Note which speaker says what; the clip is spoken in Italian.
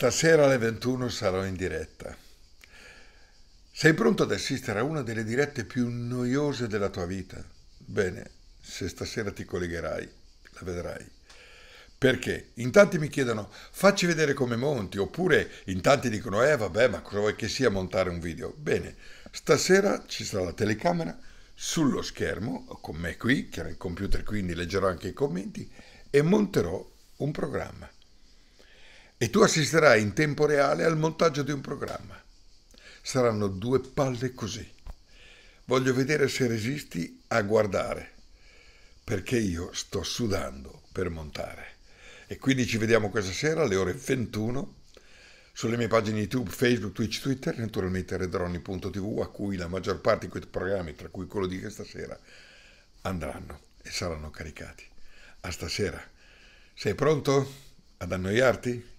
Speaker 1: Stasera alle 21 sarò in diretta. Sei pronto ad assistere a una delle dirette più noiose della tua vita? Bene, se stasera ti collegherai, la vedrai. Perché? In tanti mi chiedono facci vedere come monti, oppure in tanti dicono eh vabbè ma cosa vuoi che sia montare un video? Bene, stasera ci sarà la telecamera sullo schermo, con me qui, che era il computer quindi leggerò anche i commenti, e monterò un programma e tu assisterai in tempo reale al montaggio di un programma. Saranno due palle così. Voglio vedere se resisti a guardare, perché io sto sudando per montare. E quindi ci vediamo questa sera alle ore 21 sulle mie pagine YouTube, Facebook, Twitch, Twitter, naturalmente redroni.tv a cui la maggior parte di questi programmi, tra cui quello di questa sera, andranno e saranno caricati. A stasera. Sei pronto ad annoiarti?